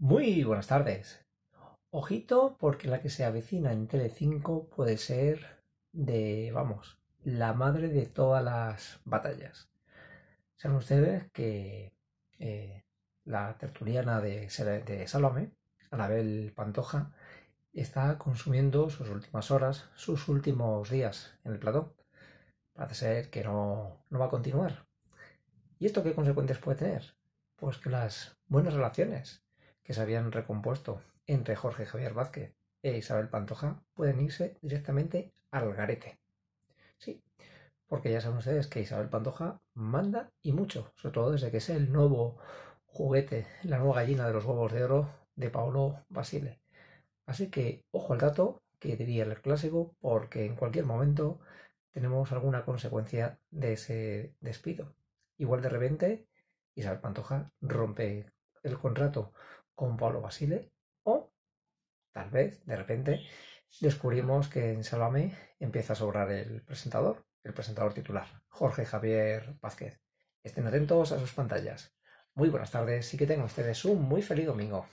Muy buenas tardes. Ojito porque la que se avecina en Telecinco puede ser de, vamos, la madre de todas las batallas. Saben ustedes que eh, la tertuliana de, Salome, Anabel Pantoja, está consumiendo sus últimas horas, sus últimos días en el plató. Parece ser que no, no va a continuar. ¿Y esto qué consecuencias puede tener? Pues que las buenas relaciones que se habían recompuesto entre Jorge Javier Vázquez e Isabel Pantoja pueden irse directamente al garete. Sí, porque ya saben ustedes que Isabel Pantoja manda y mucho, sobre todo desde que es el nuevo juguete, la nueva gallina de los huevos de oro de Paolo Basile. Así que ojo al dato que diría el clásico, porque en cualquier momento tenemos alguna consecuencia de ese despido. Igual de repente, Isabel Pantoja rompe el contrato con Pablo Basile o tal vez de repente descubrimos que en Salame empieza a sobrar el presentador, el presentador titular, Jorge Javier Vázquez. Estén atentos a sus pantallas. Muy buenas tardes y que tengan ustedes un muy feliz domingo.